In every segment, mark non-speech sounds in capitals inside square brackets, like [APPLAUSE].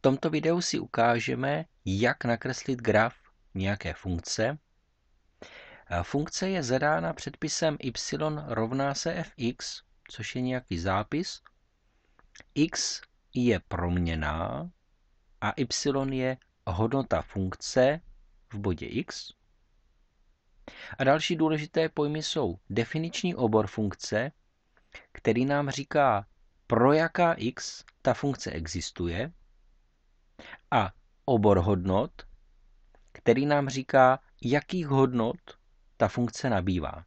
tomto videu si ukážeme, jak nakreslit graf nějaké funkce. Funkce je zadána předpisem y rovná se fx, což je nějaký zápis. x je proměná a y je hodnota funkce v bodě x. A další důležité pojmy jsou definiční obor funkce, který nám říká, pro jaká x ta funkce existuje, a obor hodnot, který nám říká, jakých hodnot ta funkce nabývá.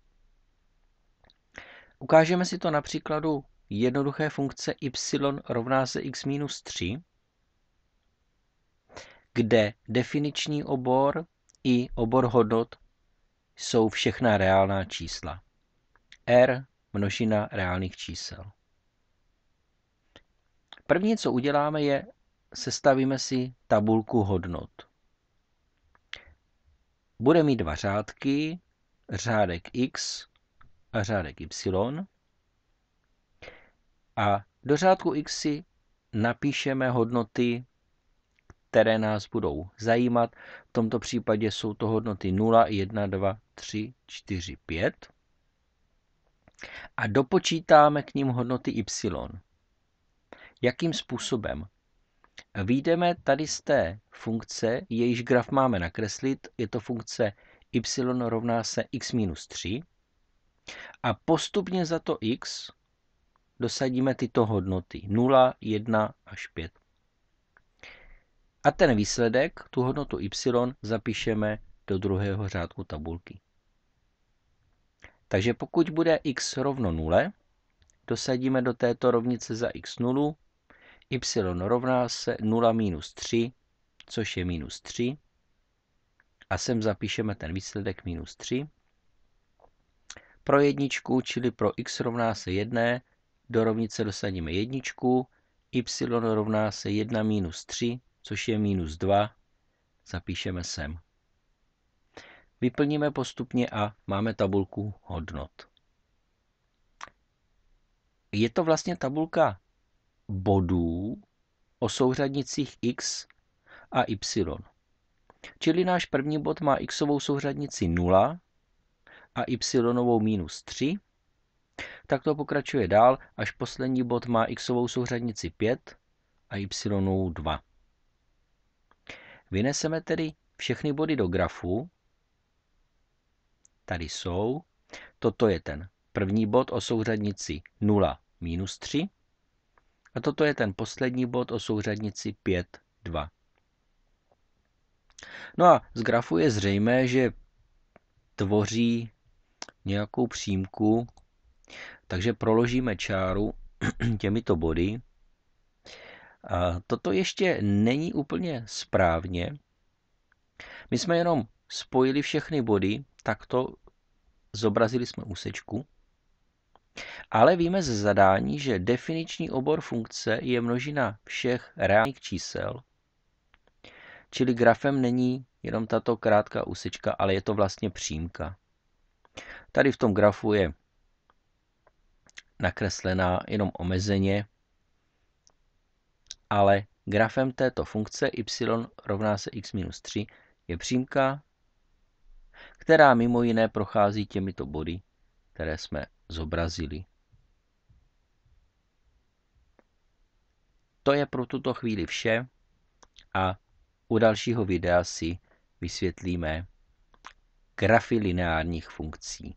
Ukážeme si to na příkladu jednoduché funkce y rovná se x minus 3, kde definiční obor i obor hodnot jsou všechna reálná čísla. R množina reálných čísel. První, co uděláme, je sestavíme si tabulku hodnot. Bude mít dva řádky, řádek x a řádek y. A do řádku x si napíšeme hodnoty, které nás budou zajímat. V tomto případě jsou to hodnoty 0, 1, 2, 3, 4, 5. A dopočítáme k ním hodnoty y. Jakým způsobem? Výjdeme tady z té funkce, jejíž graf máme nakreslit, je to funkce y rovná se x minus 3 a postupně za to x dosadíme tyto hodnoty 0, 1 až 5. A ten výsledek, tu hodnotu y, zapíšeme do druhého řádku tabulky. Takže pokud bude x rovno 0, dosadíme do této rovnice za x0 y rovná se 0 minus 3, což je minus 3. A sem zapíšeme ten výsledek minus 3. Pro jedničku, čili pro x rovná se 1, do rovnice dosadíme jedničku, y rovná se 1 minus 3, což je minus 2, zapíšeme sem. Vyplníme postupně a máme tabulku hodnot. Je to vlastně tabulka bodů o souřadnicích x a y. Čili náš první bod má x souřadnici 0 a y minus 3. Tak to pokračuje dál, až poslední bod má x souřadnici 5 a y 2. Vyneseme tedy všechny body do grafu. Tady jsou. Toto je ten první bod o souřadnici 0 minus 3. A toto je ten poslední bod o souřadnici 2. No a z grafu je zřejmé, že tvoří nějakou přímku, takže proložíme čáru [CLEARS THROAT] těmito body. A toto ještě není úplně správně. My jsme jenom spojili všechny body, takto zobrazili jsme úsečku. Ale víme ze zadání, že definiční obor funkce je množina všech reálných čísel, čili grafem není jenom tato krátká úsečka, ale je to vlastně přímka. Tady v tom grafu je nakreslená jenom omezeně, ale grafem této funkce y rovná se x minus 3 je přímka, která mimo jiné prochází těmito body, které jsme zobrazili. To je pro tuto chvíli vše a u dalšího videa si vysvětlíme grafy lineárních funkcí.